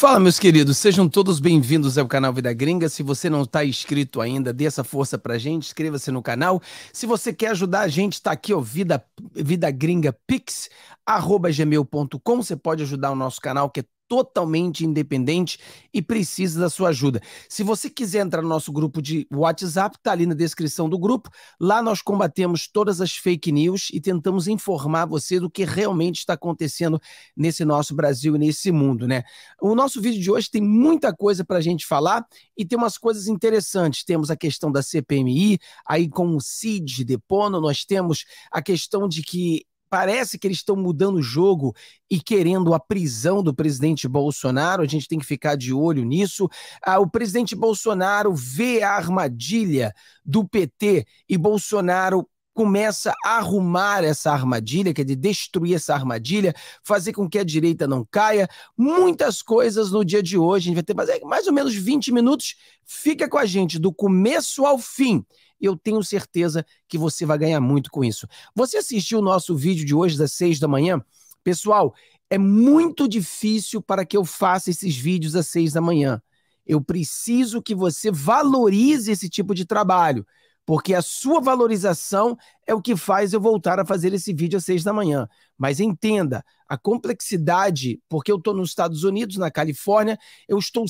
Fala, meus queridos, sejam todos bem-vindos ao canal Vida Gringa. Se você não está inscrito ainda, dê essa força pra gente, inscreva-se no canal. Se você quer ajudar a gente, tá aqui, ó, Vida, Vida Gringa Pix, arroba gmail.com. Você pode ajudar o nosso canal, que é totalmente independente e precisa da sua ajuda. Se você quiser entrar no nosso grupo de WhatsApp, tá ali na descrição do grupo. Lá nós combatemos todas as fake news e tentamos informar você do que realmente está acontecendo nesse nosso Brasil e nesse mundo, né? O nosso vídeo de hoje tem muita coisa para a gente falar e tem umas coisas interessantes. Temos a questão da CPMI, aí com o CID de Pono, nós temos a questão de que parece que eles estão mudando o jogo e querendo a prisão do presidente Bolsonaro. A gente tem que ficar de olho nisso. Ah, o presidente Bolsonaro vê a armadilha do PT e Bolsonaro começa a arrumar essa armadilha, quer dizer, destruir essa armadilha, fazer com que a direita não caia. Muitas coisas no dia de hoje. A gente vai ter mais ou menos 20 minutos. Fica com a gente do começo ao fim eu tenho certeza que você vai ganhar muito com isso. Você assistiu o nosso vídeo de hoje, das 6 da manhã? Pessoal, é muito difícil para que eu faça esses vídeos às 6 da manhã. Eu preciso que você valorize esse tipo de trabalho, porque a sua valorização é o que faz eu voltar a fazer esse vídeo às 6 da manhã. Mas entenda, a complexidade, porque eu estou nos Estados Unidos, na Califórnia, eu estou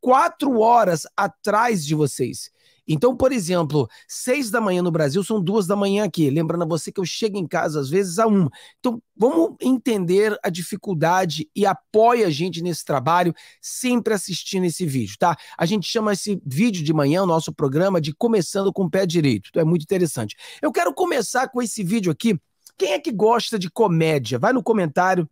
quatro horas atrás de vocês. Então, por exemplo, seis da manhã no Brasil são duas da manhã aqui. Lembrando a você que eu chego em casa às vezes a uma. Então, vamos entender a dificuldade e apoia a gente nesse trabalho, sempre assistindo esse vídeo, tá? A gente chama esse vídeo de manhã, o nosso programa, de Começando com o Pé Direito. Então, é muito interessante. Eu quero começar com esse vídeo aqui. Quem é que gosta de comédia? Vai no comentário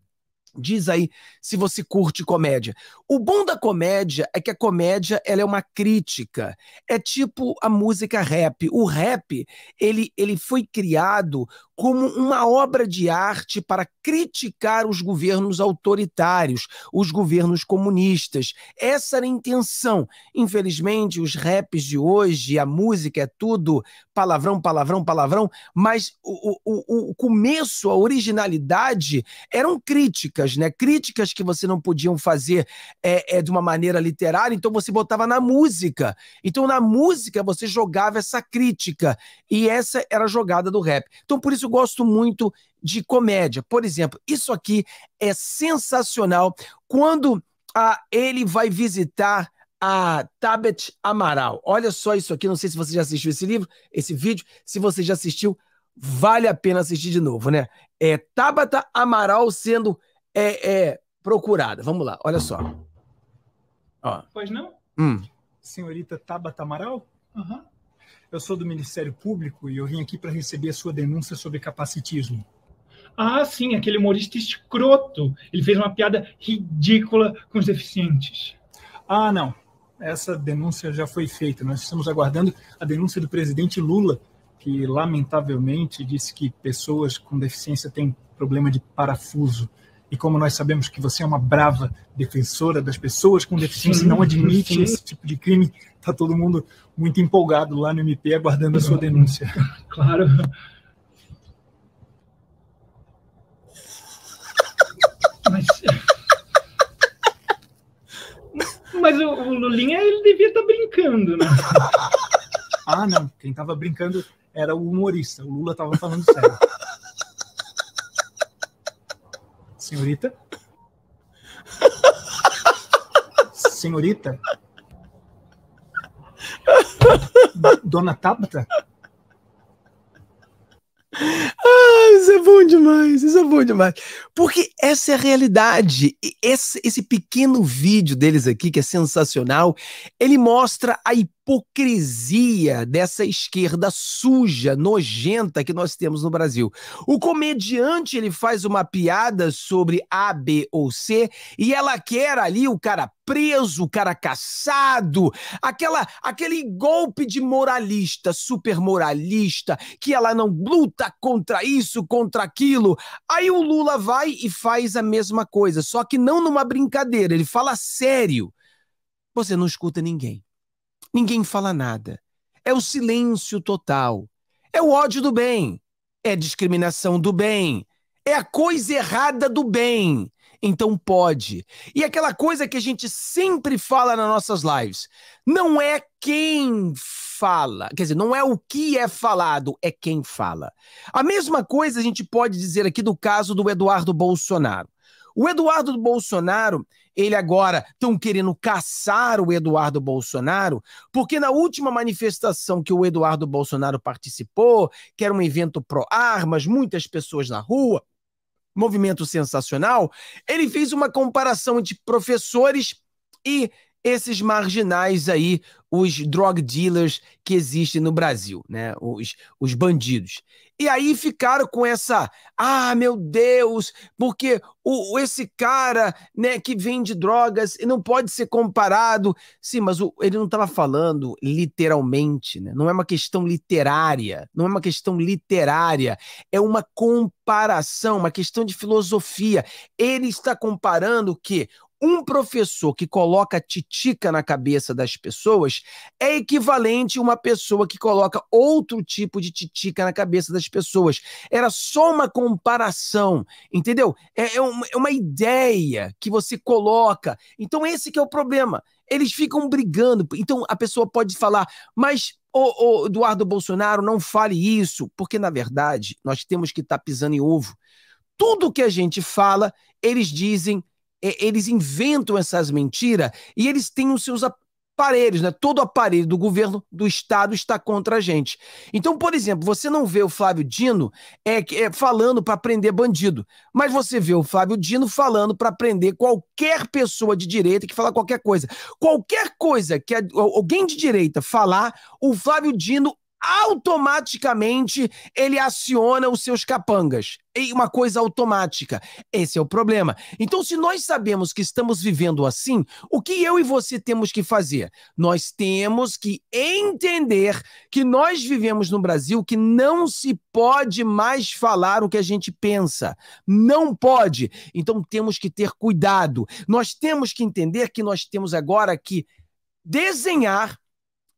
Diz aí se você curte comédia. O bom da comédia é que a comédia ela é uma crítica. É tipo a música rap. O rap ele, ele foi criado como uma obra de arte para criticar os governos autoritários, os governos comunistas. Essa era a intenção. Infelizmente, os raps de hoje, a música é tudo palavrão, palavrão, palavrão, mas o, o, o começo, a originalidade eram críticas críticas, né? Críticas que você não podiam fazer é, é, de uma maneira literária, então você botava na música. Então na música você jogava essa crítica e essa era a jogada do rap. Então por isso eu gosto muito de comédia. Por exemplo, isso aqui é sensacional quando ah, ele vai visitar a Tabet Amaral. Olha só isso aqui, não sei se você já assistiu esse livro, esse vídeo, se você já assistiu, vale a pena assistir de novo, né? É Tabata Amaral sendo é, é procurada? Vamos lá, olha só. Ó. Pois não? Hum. Senhorita Tabata Amaral? Uhum. Eu sou do Ministério Público e eu vim aqui para receber a sua denúncia sobre capacitismo. Ah, sim, aquele humorista escroto. Ele fez uma piada ridícula com os deficientes. Ah, não. Essa denúncia já foi feita. Nós estamos aguardando a denúncia do presidente Lula, que lamentavelmente disse que pessoas com deficiência têm problema de parafuso. E como nós sabemos que você é uma brava defensora das pessoas com deficiência, não admite esse tipo de crime, está todo mundo muito empolgado lá no MP aguardando a sua denúncia. Claro. Mas, mas o, o, Lulinha, ele devia estar tá brincando, né? Ah, não. Quem estava brincando era o humorista. O Lula estava falando sério. Senhorita? Senhorita? Dona Tabata? Ah, isso é bom demais, isso é bom demais. Porque essa é a realidade. Esse, esse pequeno vídeo deles aqui, que é sensacional, ele mostra a hipótese hipocrisia dessa esquerda suja, nojenta que nós temos no Brasil. O comediante ele faz uma piada sobre A, B ou C e ela quer ali o cara preso, o cara caçado, aquela aquele golpe de moralista, super moralista, que ela não luta contra isso, contra aquilo. Aí o Lula vai e faz a mesma coisa, só que não numa brincadeira, ele fala sério. Você não escuta ninguém ninguém fala nada. É o silêncio total. É o ódio do bem. É a discriminação do bem. É a coisa errada do bem. Então pode. E aquela coisa que a gente sempre fala nas nossas lives: não é quem fala, quer dizer, não é o que é falado, é quem fala. A mesma coisa a gente pode dizer aqui do caso do Eduardo Bolsonaro. O Eduardo Bolsonaro, ele agora estão querendo caçar o Eduardo Bolsonaro, porque na última manifestação que o Eduardo Bolsonaro participou, que era um evento pró-armas, muitas pessoas na rua, movimento sensacional, ele fez uma comparação entre professores e esses marginais aí, os drug dealers que existem no Brasil, né? Os, os bandidos. E aí ficaram com essa, ah, meu Deus, porque o, esse cara, né, que vende drogas não pode ser comparado. Sim, mas o, ele não estava falando literalmente, né? Não é uma questão literária, não é uma questão literária, é uma comparação, uma questão de filosofia. Ele está comparando o que um professor que coloca titica na cabeça das pessoas é equivalente a uma pessoa que coloca outro tipo de titica na cabeça das pessoas. Era só uma comparação, entendeu? É, é, uma, é uma ideia que você coloca. Então, esse que é o problema. Eles ficam brigando. Então, a pessoa pode falar, mas o, Eduardo Bolsonaro, não fale isso, porque, na verdade, nós temos que estar tá pisando em ovo. Tudo que a gente fala, eles dizem eles inventam essas mentiras e eles têm os seus aparelhos, né? Todo aparelho do governo, do Estado está contra a gente. Então, por exemplo, você não vê o Flávio Dino é, é falando para prender bandido, mas você vê o Flávio Dino falando para prender qualquer pessoa de direita que fala qualquer coisa. Qualquer coisa que alguém de direita falar, o Flávio Dino automaticamente ele aciona os seus capangas. E uma coisa automática. Esse é o problema. Então, se nós sabemos que estamos vivendo assim, o que eu e você temos que fazer? Nós temos que entender que nós vivemos no Brasil que não se pode mais falar o que a gente pensa. Não pode. Então, temos que ter cuidado. Nós temos que entender que nós temos agora que desenhar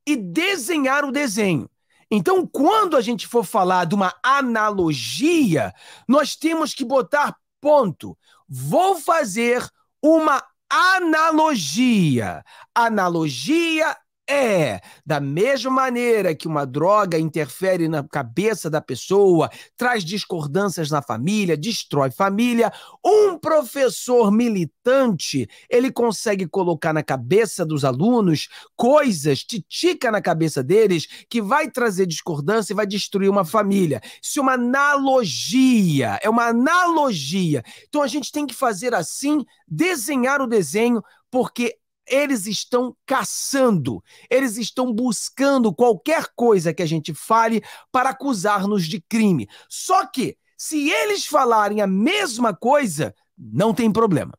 e desenhar o desenho. Então, quando a gente for falar de uma analogia, nós temos que botar ponto. Vou fazer uma analogia. Analogia é, da mesma maneira que uma droga interfere na cabeça da pessoa, traz discordâncias na família, destrói família, um professor militante, ele consegue colocar na cabeça dos alunos coisas, titica na cabeça deles, que vai trazer discordância e vai destruir uma família. Isso é uma analogia, é uma analogia. Então a gente tem que fazer assim, desenhar o desenho, porque eles estão caçando, eles estão buscando qualquer coisa que a gente fale para acusar-nos de crime. Só que, se eles falarem a mesma coisa, não tem problema.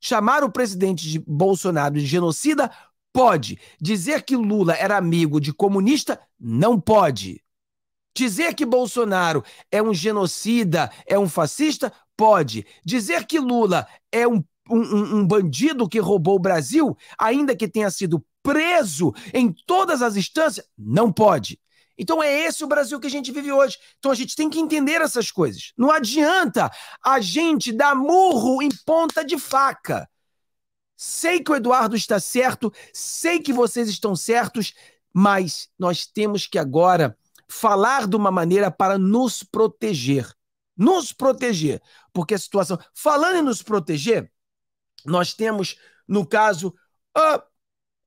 Chamar o presidente de Bolsonaro de genocida pode. Dizer que Lula era amigo de comunista não pode. Dizer que Bolsonaro é um genocida, é um fascista, pode. Dizer que Lula é um um, um, um bandido que roubou o Brasil, ainda que tenha sido preso em todas as instâncias, não pode. Então é esse o Brasil que a gente vive hoje. Então a gente tem que entender essas coisas. Não adianta a gente dar murro em ponta de faca. Sei que o Eduardo está certo, sei que vocês estão certos, mas nós temos que agora falar de uma maneira para nos proteger. Nos proteger, porque a situação. Falando em nos proteger, nós temos, no caso, uh,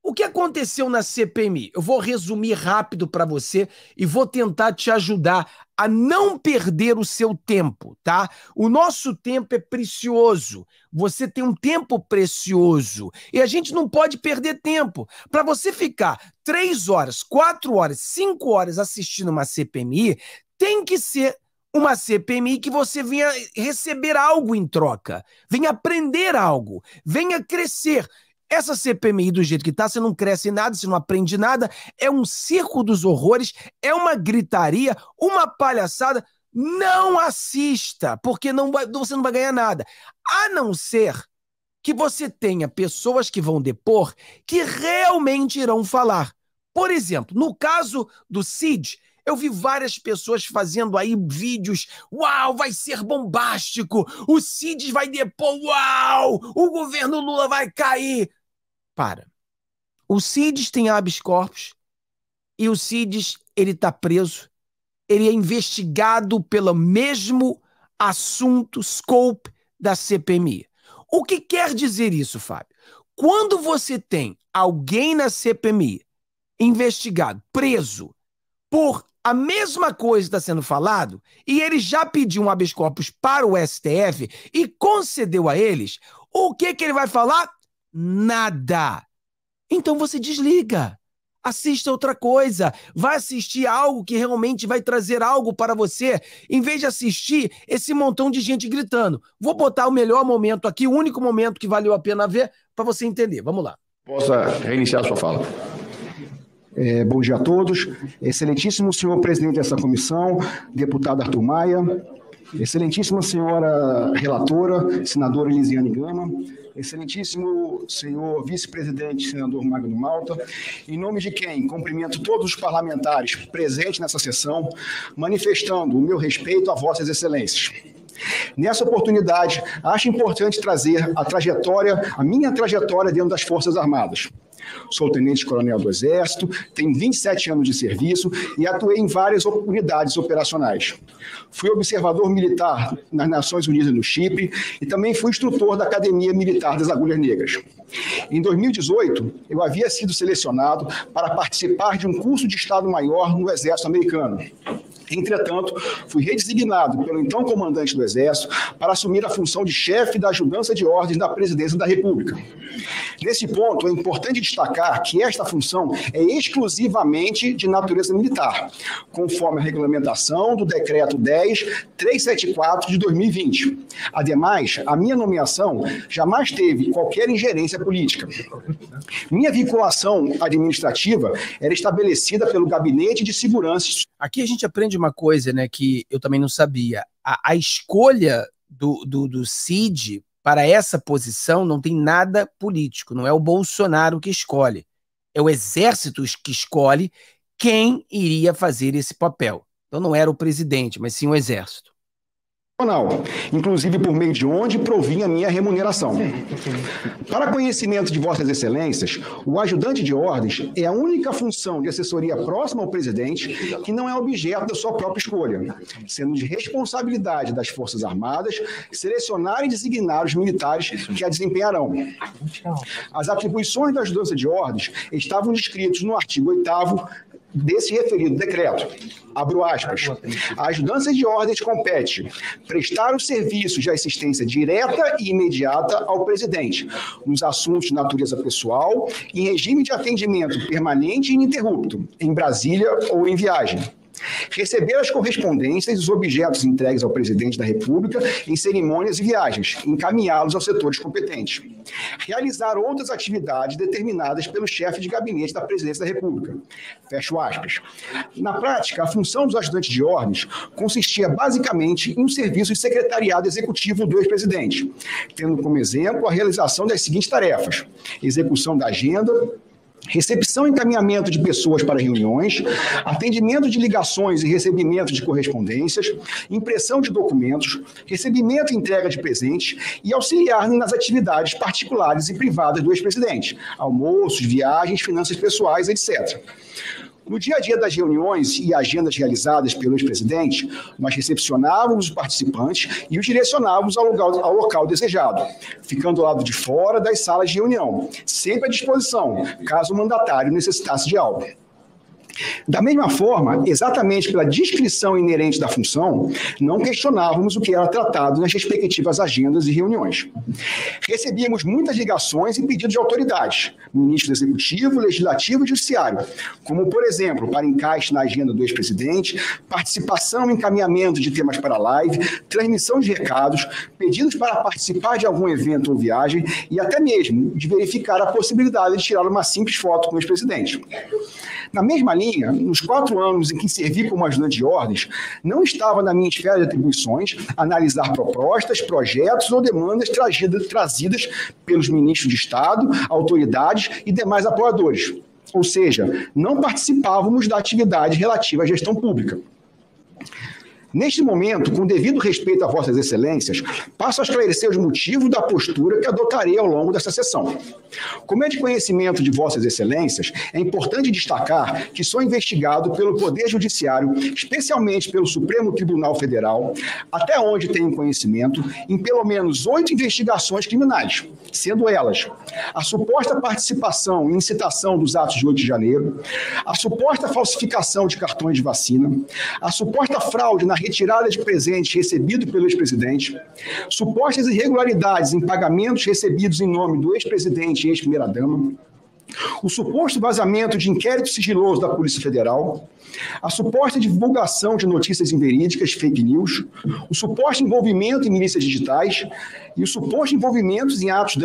o que aconteceu na CPMI. Eu vou resumir rápido para você e vou tentar te ajudar a não perder o seu tempo, tá? O nosso tempo é precioso. Você tem um tempo precioso e a gente não pode perder tempo. Para você ficar três horas, quatro horas, cinco horas assistindo uma CPMI, tem que ser uma CPMI que você venha receber algo em troca, venha aprender algo, venha crescer. Essa CPMI, do jeito que está, você não cresce nada, você não aprende nada, é um circo dos horrores, é uma gritaria, uma palhaçada. Não assista, porque não vai, você não vai ganhar nada. A não ser que você tenha pessoas que vão depor que realmente irão falar. Por exemplo, no caso do Cid, eu vi várias pessoas fazendo aí vídeos. Uau, vai ser bombástico! O Cid vai depor. Uau! O governo Lula vai cair! Para. O Cides tem habeas corpus e o Cides, ele tá preso. Ele é investigado pelo mesmo assunto, scope da CPMI. O que quer dizer isso, Fábio? Quando você tem alguém na CPMI investigado, preso por a mesma coisa está sendo falado e ele já pediu um habeas corpus para o STF e concedeu a eles, o que, que ele vai falar? Nada. Então você desliga. Assista outra coisa. Vai assistir algo que realmente vai trazer algo para você, em vez de assistir esse montão de gente gritando. Vou botar o melhor momento aqui, o único momento que valeu a pena ver, para você entender. Vamos lá. Posso é, reiniciar a sua fala. É, bom dia a todos. Excelentíssimo senhor presidente dessa comissão, deputado Arthur Maia, excelentíssima senhora relatora, senadora Elisiane Gama, excelentíssimo senhor vice-presidente, senador Magno Malta, em nome de quem cumprimento todos os parlamentares presentes nessa sessão, manifestando o meu respeito a vossas excelências. Nessa oportunidade, acho importante trazer a trajetória, a minha trajetória dentro das Forças Armadas sou tenente-coronel do Exército, tenho 27 anos de serviço e atuei em várias unidades operacionais. Fui observador militar nas Nações Unidas no Chipre e também fui instrutor da Academia Militar das Agulhas Negras. Em 2018, eu havia sido selecionado para participar de um curso de Estado-Maior no Exército Americano. Entretanto, fui redesignado pelo então comandante do Exército para assumir a função de chefe da ajudança de ordens da Presidência da República. Nesse ponto, é importante destacar que esta função é exclusivamente de natureza militar, conforme a regulamentação do Decreto 10374 de 2020. Ademais, a minha nomeação jamais teve qualquer ingerência política. Minha vinculação administrativa era estabelecida pelo Gabinete de Segurança. Aqui a gente aprende uma coisa, né, que eu também não sabia. A, a escolha do, do, do CID para essa posição não tem nada político, não é o Bolsonaro que escolhe. É o exército que escolhe quem iria fazer esse papel. Então não era o presidente, mas sim o exército inclusive por meio de onde provinha a minha remuneração. Para conhecimento de Vossas Excelências, o ajudante de ordens é a única função de assessoria próxima ao presidente que não é objeto da sua própria escolha, sendo de responsabilidade das Forças Armadas selecionar e designar os militares que a desempenharão. As atribuições da ajudança de ordens estavam descritas no artigo 8 desse referido decreto. Abro aspas. A ajudança de ordens compete prestar os serviços de assistência direta e imediata ao presidente nos assuntos de natureza pessoal em regime de atendimento permanente e ininterrupto, em Brasília ou em viagem. Receber as correspondências e os objetos entregues ao presidente da República em cerimônias e viagens, encaminhá-los aos setores competentes. Realizar outras atividades determinadas pelo chefe de gabinete da presidência da República. Fecho aspas. Na prática, a função dos ajudantes de ordens consistia basicamente em um serviço de secretariado executivo do ex-presidente, tendo como exemplo a realização das seguintes tarefas: execução da agenda, recepção e encaminhamento de pessoas para reuniões, atendimento de ligações e recebimento de correspondências, impressão de documentos, recebimento e entrega de presentes e auxiliar nas atividades particulares e privadas do ex-presidente, almoços, viagens, finanças pessoais, etc. No dia a dia das reuniões e agendas realizadas pelos presidentes, nós recepcionávamos os participantes e os direcionávamos ao local, ao local desejado, ficando ao lado de fora das salas de reunião, sempre à disposição, caso o mandatário necessitasse de algo. Da mesma forma, exatamente pela descrição inerente da função, não questionávamos o que era tratado nas respectivas agendas e reuniões. Recebíamos muitas ligações e pedidos de autoridades, ministro do Executivo, Legislativo e Judiciário, como, por exemplo, para encaixe na agenda do ex-presidente, participação e encaminhamento de temas para live, transmissão de recados, pedidos para participar de algum evento ou viagem e até mesmo de verificar a possibilidade de tirar uma simples foto com o ex-presidente. Na mesma linha, nos quatro anos em que servi como ajudante de ordens, não estava na minha esfera de atribuições analisar propostas, projetos ou demandas trazidas, trazidas pelos ministros de Estado, autoridades e demais apoiadores. Ou seja, não participávamos da atividade relativa à gestão pública. Neste momento, com devido respeito a vossas excelências, passo a esclarecer os motivos da postura que adotarei ao longo desta sessão. Como é de conhecimento de vossas excelências, é importante destacar que sou investigado pelo Poder Judiciário, especialmente pelo Supremo Tribunal Federal, até onde tenho conhecimento, em pelo menos oito investigações criminais, sendo elas a suposta participação e incitação dos atos de 8 de janeiro, a suposta falsificação de cartões de vacina, a suposta fraude na retirada de presentes recebidos pelo ex-presidente, supostas irregularidades em pagamentos recebidos em nome do ex-presidente e ex-primeira-dama, o suposto vazamento de inquérito sigiloso da Polícia Federal, a suposta divulgação de notícias inverídicas, fake news, o suposto envolvimento em milícias digitais e o suposto envolvimento em atos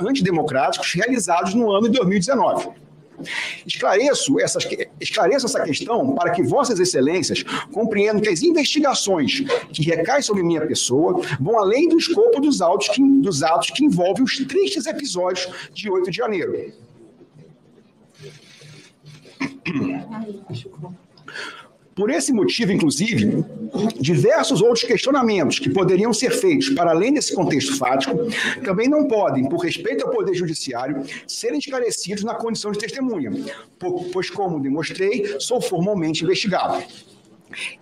antidemocráticos realizados no ano de 2019. Esclareço, essas, esclareço essa questão para que Vossas Excelências compreendam que as investigações que recaem sobre minha pessoa vão além do escopo dos, autos que, dos atos que envolvem os tristes episódios de 8 de janeiro. Por esse motivo, inclusive, diversos outros questionamentos que poderiam ser feitos para além desse contexto fático também não podem, por respeito ao Poder Judiciário, serem esclarecidos na condição de testemunha, pois, como demonstrei, sou formalmente investigado.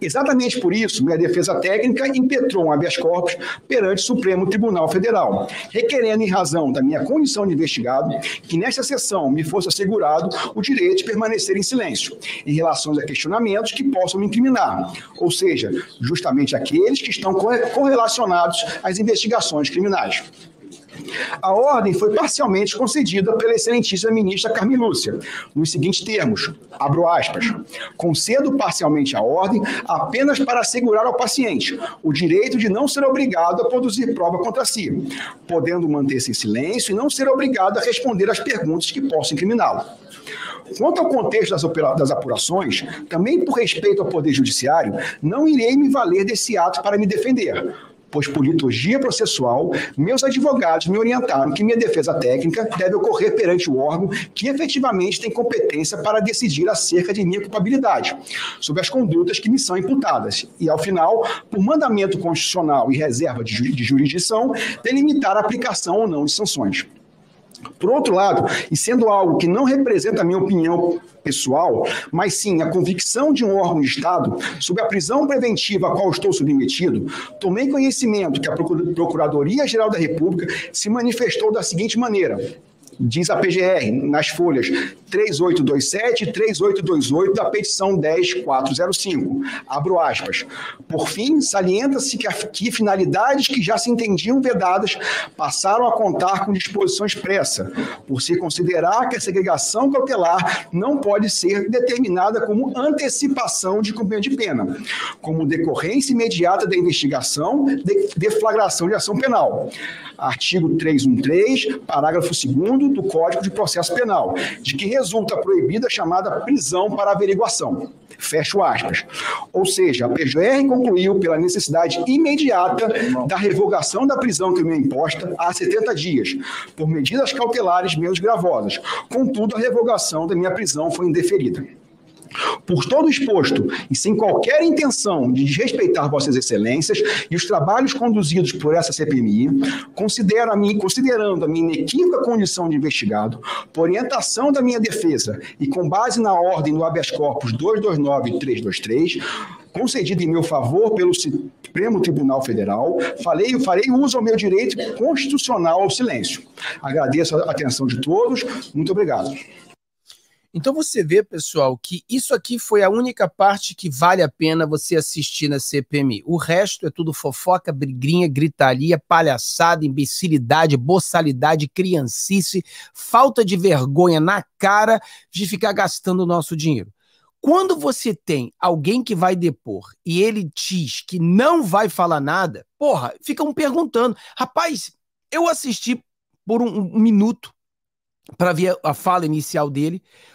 Exatamente por isso, minha defesa técnica impetrou um habeas corpus perante o Supremo Tribunal Federal, requerendo, em razão da minha condição de investigado, que nesta sessão me fosse assegurado o direito de permanecer em silêncio em relação a questionamentos que possam me incriminar, ou seja, justamente aqueles que estão correlacionados às investigações criminais. A ordem foi parcialmente concedida pela excelentíssima ministra Carmen Lúcia, nos seguintes termos, abro aspas, concedo parcialmente a ordem apenas para assegurar ao paciente o direito de não ser obrigado a produzir prova contra si, podendo manter-se em silêncio e não ser obrigado a responder às perguntas que possam incriminá-lo. Quanto ao contexto das, das, apurações, também por respeito ao Poder Judiciário, não irei me valer desse ato para me defender, pois por liturgia processual, meus advogados me orientaram que minha defesa técnica deve ocorrer perante o órgão que efetivamente tem competência para decidir acerca de minha culpabilidade, sobre as condutas que me são imputadas, e, ao final, por mandamento constitucional e reserva de, de jurisdição, delimitar a aplicação ou não de sanções. Por outro lado, e sendo algo que não representa a minha opinião pessoal, mas sim a convicção de um órgão de Estado sobre a prisão preventiva a qual estou submetido, tomei conhecimento que a Procuradoria-Geral da República se manifestou da seguinte maneira. Diz a PGR nas folhas 3827 e 3828 da petição 10405. Abro aspas. Por fim, salienta-se que, que finalidades que já se entendiam vedadas passaram a contar com disposição expressa, por se considerar que a segregação cautelar não pode ser determinada como antecipação de cumprimento de pena, como decorrência imediata da investigação, de deflagração de ação penal. Artigo 313, parágrafo 2 do Código de Processo Penal, de que resulta proibida chamada prisão para averiguação. Fecho aspas. Ou seja, a PGR concluiu pela necessidade imediata da revogação da prisão que é imposta há 70 dias, por medidas cautelares menos gravosas. Contudo, a revogação da minha prisão foi indeferida. Por todo exposto e sem qualquer intenção de desrespeitar Vossas Excelências e os trabalhos conduzidos por essa CPMI, considero a mim, considerando a minha inequívoca condição de investigado, por orientação da minha defesa e com base na ordem do habeas corpus 229 323, concedida em meu favor pelo Supremo Tribunal Federal, falei, farei uso ao meu direito constitucional ao silêncio. Agradeço a atenção de todos. Muito obrigado. Então você vê, pessoal, que isso aqui foi a única parte que vale a pena você assistir na CPMI. O resto é tudo fofoca, brigrinha, gritaria, palhaçada, imbecilidade, boçalidade, criancice, falta de vergonha na cara de ficar gastando o nosso dinheiro. Quando você tem alguém que vai depor e ele diz que não vai falar nada, porra, ficam perguntando. Rapaz, eu assisti por um, um minuto para ver a fala inicial dele.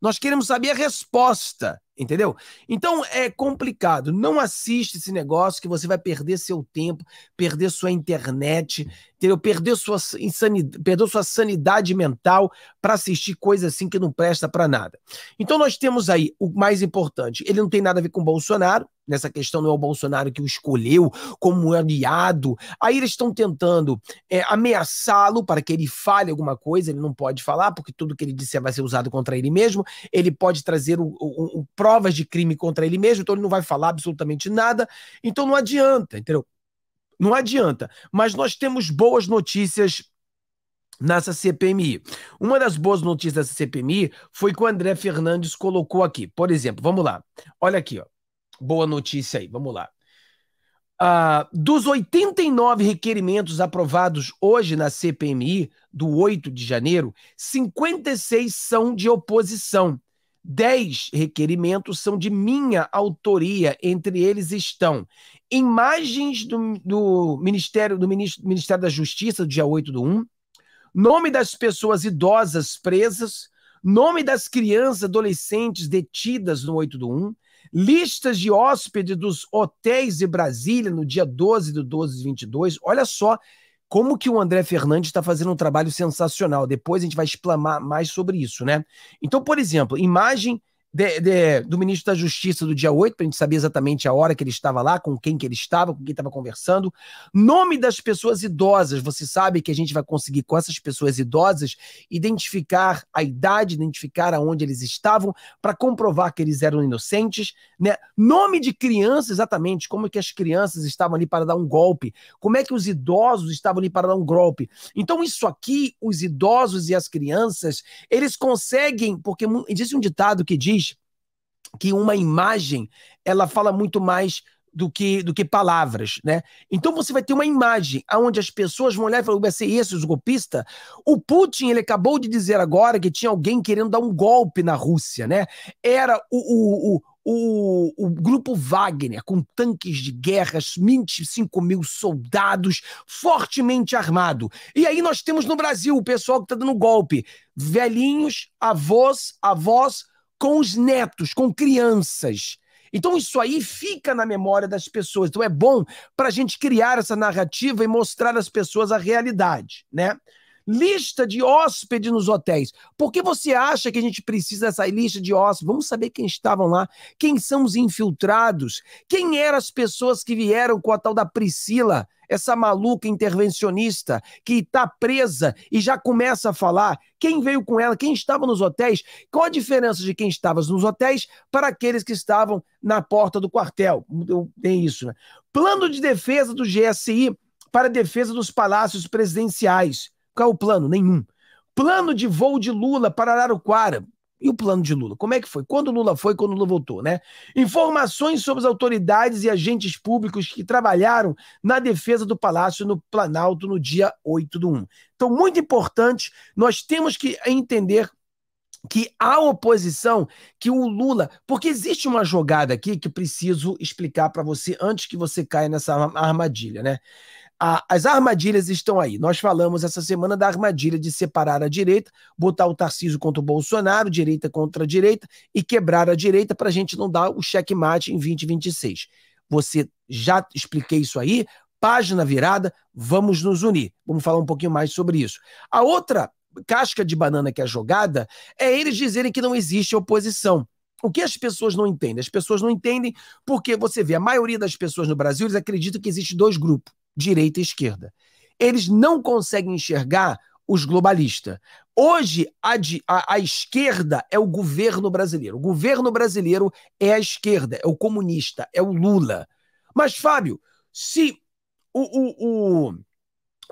Nós queremos saber a resposta, entendeu? Então é complicado. Não assiste esse negócio que você vai perder seu tempo, perder sua internet, entendeu? Perder sua insanidade, perder sua sanidade mental para assistir coisa assim que não presta para nada. Então nós temos aí o mais importante. Ele não tem nada a ver com Bolsonaro nessa questão, não é o Bolsonaro que o escolheu como aliado. Aí eles estão tentando é, ameaçá-lo para que ele fale alguma coisa, ele não pode falar, porque tudo que ele disser vai ser usado contra ele mesmo. Ele pode trazer o provas de crime contra ele mesmo, então ele não vai falar absolutamente nada. Então não adianta, entendeu? Não adianta. Mas nós temos boas notícias nessa CPMI. Uma das boas notícias dessa CPMI foi que o André Fernandes colocou aqui. Por exemplo, vamos lá. Olha aqui, ó boa notícia aí, vamos lá. Ah, dos 89 requerimentos aprovados hoje na CPMI, do 8 de janeiro, 56 são de oposição. 10 requerimentos são de minha autoria, entre eles estão imagens do, do Ministério do ministro, Ministério da Justiça, do dia 8 do 1, nome das pessoas idosas presas, nome das crianças adolescentes detidas no 8 do 1, Listas de hóspedes dos hotéis de Brasília no dia 12 do 12 de 22. Olha só como que o André Fernandes está fazendo um trabalho sensacional. Depois a gente vai explamar mais sobre isso, né? Então, por exemplo, imagem de, de, do ministro da Justiça do dia 8, para a gente saber exatamente a hora que ele estava lá, com quem que ele estava, com quem estava conversando. Nome das pessoas idosas. Você sabe que a gente vai conseguir, com essas pessoas idosas, identificar a idade, identificar aonde eles estavam, para comprovar que eles eram inocentes. Né? Nome de criança, exatamente, como é que as crianças estavam ali para dar um golpe, como é que os idosos estavam ali para dar um golpe. Então, isso aqui, os idosos e as crianças, eles conseguem, porque existe um ditado que diz que uma imagem ela fala muito mais do que, do que palavras, né? Então você vai ter uma imagem onde as pessoas vão olhar e falar, vai ser esse é os golpista? O Putin, ele acabou de dizer agora que tinha alguém querendo dar um golpe na Rússia, né? Era o, o, o o, o, grupo Wagner, com tanques de guerra, 25 mil soldados, fortemente armado. E aí nós temos no Brasil o pessoal que está dando golpe. Velhinhos, avós, avós, com os netos, com crianças. Então isso aí fica na memória das pessoas. Então é bom para a gente criar essa narrativa e mostrar às pessoas a realidade, né? Lista de hóspedes nos hotéis. Por que você acha que a gente precisa dessa lista de hóspedes? Vamos saber quem estavam lá, quem são os infiltrados, quem eram as pessoas que vieram com a tal da Priscila, essa maluca intervencionista que está presa e já começa a falar quem veio com ela, quem estava nos hotéis, qual a diferença de quem estava nos hotéis para aqueles que estavam na porta do quartel. Tem isso, né? Plano de defesa do GSI para defesa dos palácios presidenciais. Qual é o plano? Nenhum. Plano de voo de Lula para Araraquara. E o plano de Lula? Como é que foi? Quando Lula foi, quando Lula voltou, né? Informações sobre as autoridades e agentes públicos que trabalharam na defesa do Palácio no Planalto no dia 8 do 1. Então, muito importante, nós temos que entender que a oposição, que o Lula, porque existe uma jogada aqui que preciso explicar para você antes que você caia nessa armadilha, né? A, as armadilhas estão aí. Nós falamos essa semana da armadilha de separar a direita, botar o Tarcísio contra o Bolsonaro, direita contra a direita, e quebrar a direita para a gente não dar o checkmate em 2026. Você já expliquei isso aí, página virada, vamos nos unir. Vamos falar um pouquinho mais sobre isso. A outra casca de banana que é jogada é eles dizerem que não existe oposição. O que as pessoas não entendem? As pessoas não entendem porque você vê a maioria das pessoas no Brasil, eles acreditam que existe dois grupos direita e esquerda. Eles não conseguem enxergar os globalistas. Hoje, a, de, a, a, esquerda é o governo brasileiro. O governo brasileiro é a esquerda, é o comunista, é o Lula. Mas, Fábio, se o, o, o,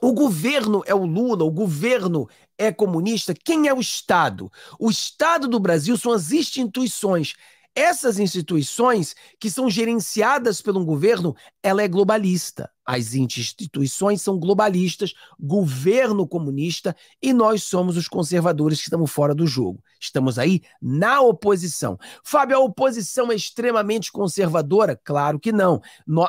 o governo é o Lula, o governo é comunista, quem é o Estado? O Estado do Brasil são as instituições essas instituições que são gerenciadas pelo um governo, ela é globalista. As instituições são globalistas, governo comunista e nós somos os conservadores que estamos fora do jogo. Estamos aí na oposição. Fábio, a oposição é extremamente conservadora? Claro que não.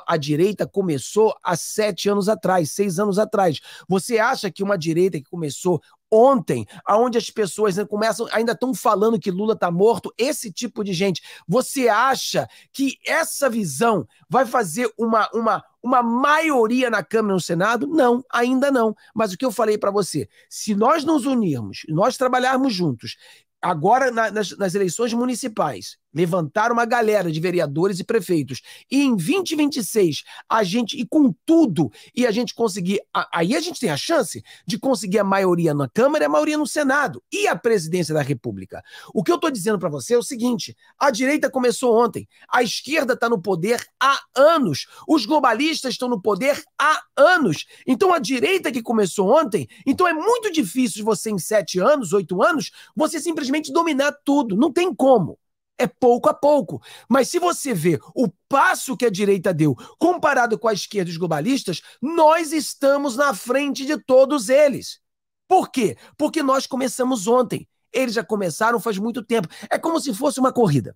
A direita começou há sete anos atrás, seis anos atrás. Você acha que uma direita que começou ontem, aonde as pessoas ainda né, começam, ainda estão falando que Lula está morto, esse tipo de gente, você acha que essa visão vai fazer uma, uma uma maioria na Câmara e no Senado? Não, ainda não. Mas o que eu falei para você, se nós nos unirmos, nós trabalharmos juntos, agora na, nas, nas eleições municipais, levantaram uma galera de vereadores e prefeitos. E em 2026, a gente, e com tudo, e a gente conseguir. aí a gente tem a chance de conseguir a maioria na Câmara e a maioria no Senado e a presidência da República. O que eu estou dizendo para você é o seguinte: a direita começou ontem, a esquerda está no poder há anos, os globalistas estão no poder há anos. Então a direita que começou ontem, então é muito difícil você, em sete anos, oito anos, você simplesmente dominar tudo. Não tem como é pouco a pouco. Mas se você vê o passo que a direita deu comparado com a esquerda e os globalistas, nós estamos na frente de todos eles. Por quê? Porque nós começamos ontem. Eles já começaram faz muito tempo. É como se fosse uma corrida.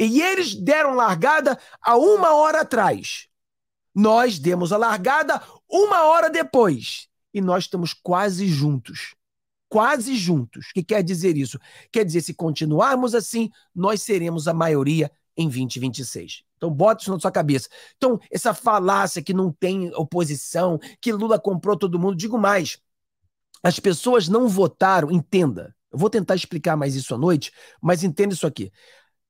E eles deram largada há uma hora atrás. Nós demos a largada uma hora depois. E nós estamos quase juntos quase juntos. O que quer dizer isso? Quer dizer, se continuarmos assim, nós seremos a maioria em 2026. Então, bota isso na sua cabeça. Então, essa falácia que não tem oposição, que Lula comprou todo mundo, digo mais. As pessoas não votaram, entenda. Eu vou tentar explicar mais isso à noite, mas entenda isso aqui.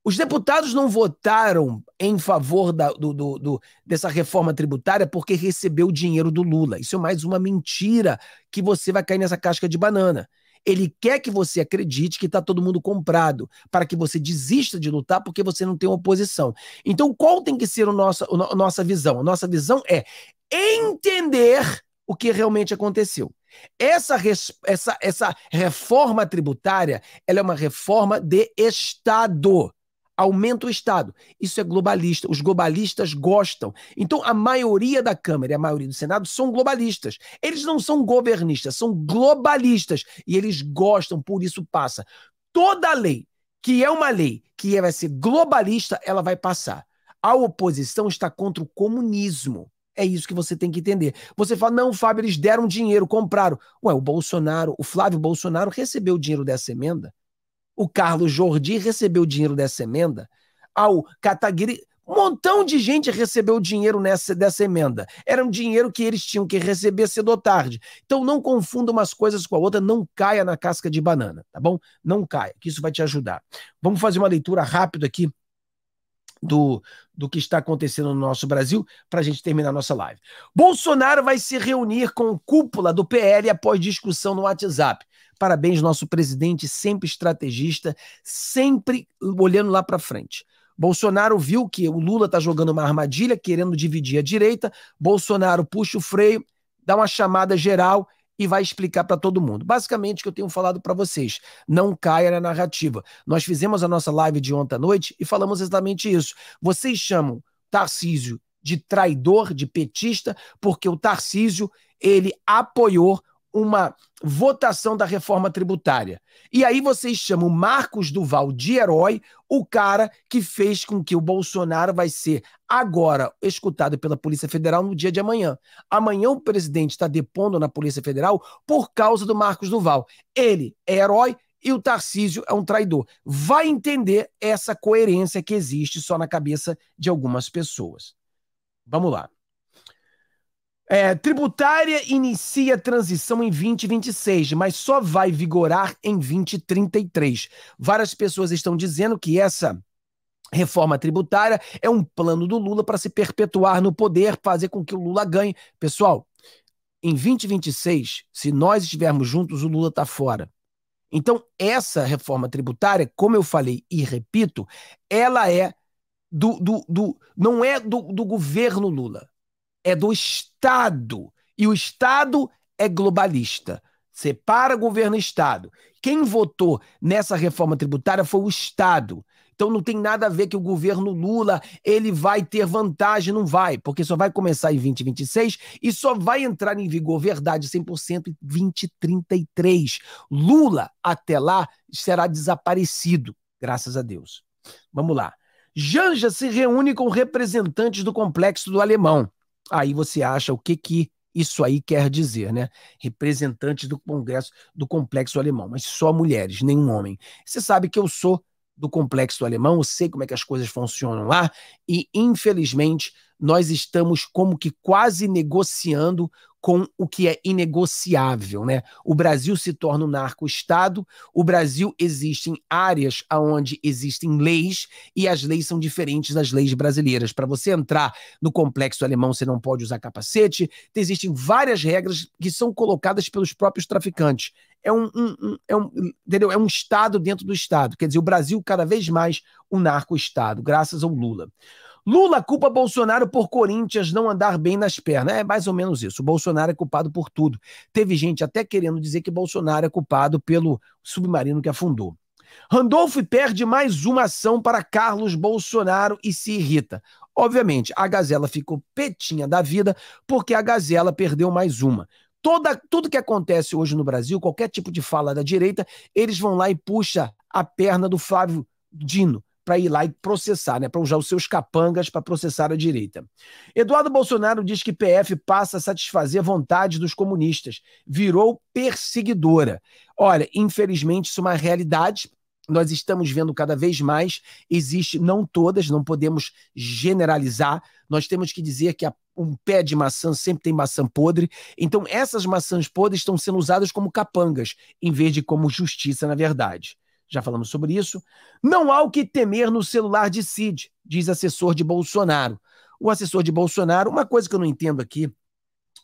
Os deputados não votaram em favor da, do, do, do, dessa reforma tributária porque recebeu o dinheiro do Lula. Isso é mais uma mentira que você vai cair nessa casca de banana. Ele quer que você acredite que está todo mundo comprado, para que você desista de lutar porque você não tem oposição. Então, qual tem que ser a nossa, a nossa visão? A nossa visão é entender o que realmente aconteceu. Essa, essa, essa reforma tributária ela é uma reforma de Estado aumenta o Estado. Isso é globalista. Os globalistas gostam. Então, a maioria da Câmara e a maioria do Senado são globalistas. Eles não são governistas, são globalistas. E eles gostam, por isso passa. Toda lei que é uma lei que vai ser globalista, ela vai passar. A oposição está contra o comunismo. É isso que você tem que entender. Você fala, não, Fábio, eles deram dinheiro, compraram. Ué, o Bolsonaro, o Flávio Bolsonaro recebeu o dinheiro dessa emenda o Carlos Jordi recebeu dinheiro dessa emenda, ao ah, Cataguiri. Um montão de gente recebeu dinheiro nessa, dessa emenda. Era um dinheiro que eles tinham que receber cedo ou tarde. Então não confunda umas coisas com a outra, não caia na casca de banana, tá bom? Não caia, que isso vai te ajudar. Vamos fazer uma leitura rápida aqui do, do que está acontecendo no nosso Brasil para a gente terminar nossa live. Bolsonaro vai se reunir com cúpula do PL após discussão no WhatsApp. Parabéns, nosso presidente, sempre estrategista, sempre olhando lá para frente. Bolsonaro viu que o Lula está jogando uma armadilha, querendo dividir a direita. Bolsonaro puxa o freio, dá uma chamada geral e vai explicar para todo mundo. Basicamente, o que eu tenho falado para vocês, não caia na narrativa. Nós fizemos a nossa live de ontem à noite e falamos exatamente isso. Vocês chamam Tarcísio de traidor, de petista, porque o Tarcísio, ele apoiou uma votação da reforma tributária. E aí vocês chamam Marcos Duval de herói, o cara que fez com que o Bolsonaro vai ser agora escutado pela Polícia Federal no dia de amanhã. Amanhã o presidente está depondo na Polícia Federal por causa do Marcos Duval. Ele é herói e o Tarcísio é um traidor. Vai entender essa coerência que existe só na cabeça de algumas pessoas. Vamos lá. É, tributária inicia a transição em 2026, mas só vai vigorar em 2033. Várias pessoas estão dizendo que essa reforma tributária é um plano do Lula para se perpetuar no poder, fazer com que o Lula ganhe. Pessoal, em 2026, se nós estivermos juntos, o Lula está fora. Então, essa reforma tributária, como eu falei e repito, ela é do, do, do não é do, do governo Lula é do Estado. E o Estado é globalista. Separa governo e Estado. Quem votou nessa reforma tributária foi o Estado. Então não tem nada a ver que o governo Lula ele vai ter vantagem, não vai, porque só vai começar em 2026 e só vai entrar em vigor verdade 100% em 2033. Lula até lá será desaparecido, graças a Deus. Vamos lá. Janja se reúne com representantes do complexo do alemão aí você acha o que que isso aí quer dizer, né? Representantes do Congresso do Complexo Alemão, mas só mulheres, nenhum homem. Você sabe que eu sou do complexo alemão, eu sei como é que as coisas funcionam lá, e infelizmente nós estamos como que quase negociando com o que é inegociável, né? O Brasil se torna um narco-estado, o Brasil existem áreas onde existem leis e as leis são diferentes das leis brasileiras. Para você entrar no complexo alemão, você não pode usar capacete. Existem várias regras que são colocadas pelos próprios traficantes é um, um, um, é um, entendeu? É um Estado dentro do Estado. Quer dizer, o Brasil cada vez mais um narco-Estado, graças ao Lula. Lula culpa Bolsonaro por Corinthians não andar bem nas pernas. É mais ou menos isso. O Bolsonaro é culpado por tudo. Teve gente até querendo dizer que Bolsonaro é culpado pelo submarino que afundou. Randolph perde mais uma ação para Carlos Bolsonaro e se irrita. Obviamente, a Gazela ficou petinha da vida porque a Gazela perdeu mais uma. Toda, tudo que acontece hoje no Brasil, qualquer tipo de fala da direita, eles vão lá e puxa a perna do Flávio Dino para ir lá e processar, né, para usar os seus capangas para processar a direita. Eduardo Bolsonaro diz que PF passa a satisfazer vontade dos comunistas, virou perseguidora. Olha, infelizmente isso é uma realidade, nós estamos vendo cada vez mais, existe, não todas, não podemos generalizar, nós temos que dizer que a um pé de maçã sempre tem maçã podre. Então, essas maçãs podres estão sendo usadas como capangas, em vez de como justiça na verdade. Já falamos sobre isso. Não há o que temer no celular de Cid, diz assessor de Bolsonaro. O assessor de Bolsonaro, uma coisa que eu não entendo aqui,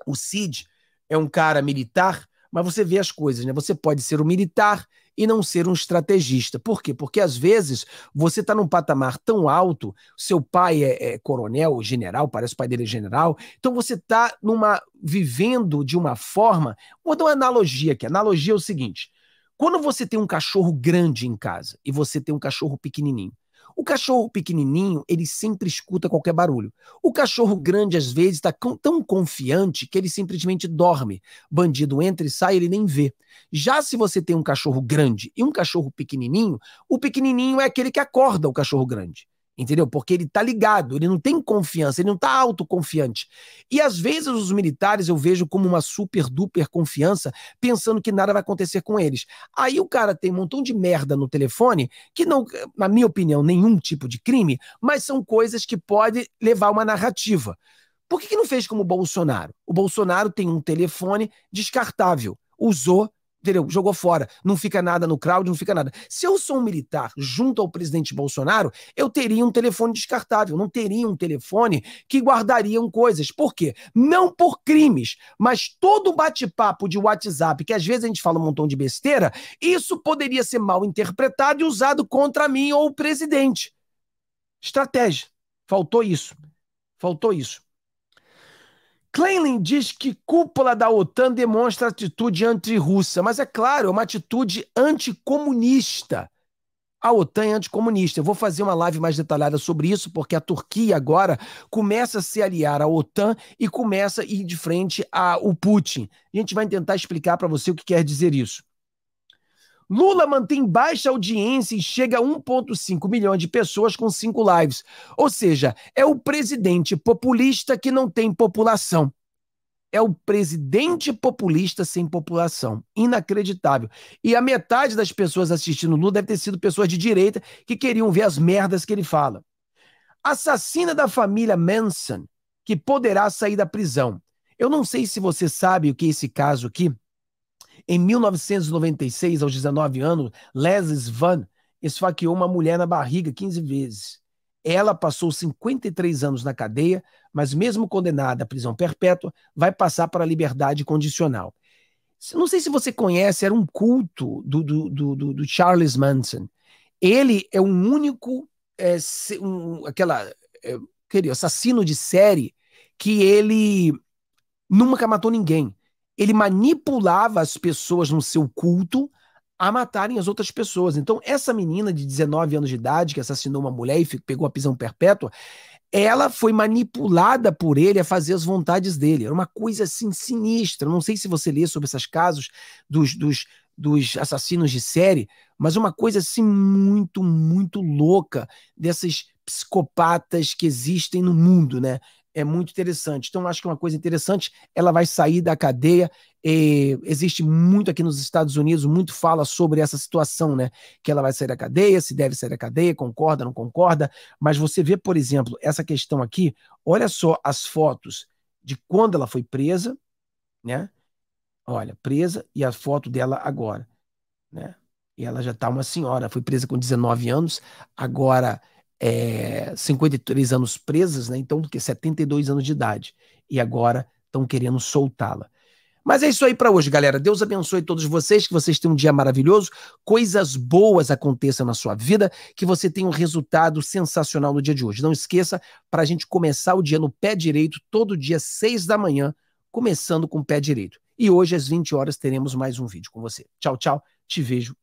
o Cid é um cara militar, mas você vê as coisas, né? Você pode ser um militar e não ser um estrategista. Por quê? Porque às vezes você está num patamar tão alto, seu pai é, é coronel, general, parece o pai dele é general, então você está numa vivendo de uma forma. Vou dar uma analogia aqui. Analogia é o seguinte: quando você tem um cachorro grande em casa e você tem um cachorro pequenininho, o cachorro pequenininho, ele sempre escuta qualquer barulho. O cachorro grande, às vezes, está tão confiante que ele simplesmente dorme. Bandido entra e sai, ele nem vê. Já se você tem um cachorro grande e um cachorro pequenininho, o pequenininho é aquele que acorda o cachorro grande. Entendeu? Porque ele tá ligado, ele não tem confiança, ele não tá autoconfiante. E às vezes os militares eu vejo como uma super duper confiança, pensando que nada vai acontecer com eles. Aí o cara tem um montão de merda no telefone, que não, na minha opinião, nenhum tipo de crime, mas são coisas que pode levar uma narrativa. Por que, que não fez como o Bolsonaro? O Bolsonaro tem um telefone descartável, usou entendeu? Jogou fora, não fica nada no crowd, não fica nada. Se eu sou um militar junto ao presidente Bolsonaro, eu teria um telefone descartável, não teria um telefone que guardariam coisas. Por quê? Não por crimes, mas todo bate-papo de WhatsApp, que às vezes a gente fala um montão de besteira, isso poderia ser mal interpretado e usado contra mim ou o presidente. Estratégia. Faltou isso. Faltou isso. Kleinlin diz que cúpula da OTAN demonstra atitude anti-russa, mas é claro, é uma atitude anticomunista. A OTAN é anticomunista. Eu vou fazer uma live mais detalhada sobre isso, porque a Turquia agora começa a se aliar à OTAN e começa a ir de frente ao Putin. A gente vai tentar explicar para você o que quer dizer isso. Lula mantém baixa audiência e chega a 1,5 milhão de pessoas com cinco lives. Ou seja, é o presidente populista que não tem população. É o presidente populista sem população. Inacreditável. E a metade das pessoas assistindo Lula deve ter sido pessoas de direita que queriam ver as merdas que ele fala. Assassina da família Manson, que poderá sair da prisão. Eu não sei se você sabe o que é esse caso aqui. Em 1996, aos 19 anos, Leslie Van esfaqueou uma mulher na barriga 15 vezes. Ela passou 53 anos na cadeia, mas mesmo condenada à prisão perpétua, vai passar para a liberdade condicional. Não sei se você conhece, era um culto do, do, do, do Charles Manson. Ele é um único, é, um, aquela, é, assassino de série que ele nunca matou ninguém ele manipulava as pessoas no seu culto a matarem as outras pessoas. Então, essa menina de 19 anos de idade, que assassinou uma mulher e pegou a prisão perpétua, ela foi manipulada por ele a fazer as vontades dele. Era uma coisa assim sinistra. Não sei se você lê sobre esses casos dos, dos, dos assassinos de série, mas uma coisa assim muito, muito louca dessas psicopatas que existem no mundo, né? é muito interessante. Então, acho que é uma coisa interessante, ela vai sair da cadeia. E é, existe muito aqui nos Estados Unidos, muito fala sobre essa situação, né? Que ela vai sair da cadeia, se deve sair da cadeia, concorda, não concorda. Mas você vê, por exemplo, essa questão aqui, olha só as fotos de quando ela foi presa, né? Olha, presa e a foto dela agora, né? E ela já está uma senhora, foi presa com 19 anos, agora é, 53 anos presas, né? Então, do que 72 anos de idade. E agora estão querendo soltá-la. Mas é isso aí para hoje, galera. Deus abençoe todos vocês, que vocês tenham um dia maravilhoso, coisas boas aconteçam na sua vida, que você tenha um resultado sensacional no dia de hoje. Não esqueça para a gente começar o dia no pé direito, todo dia seis da manhã, começando com o pé direito. E hoje às 20 horas teremos mais um vídeo com você. Tchau, tchau. Te vejo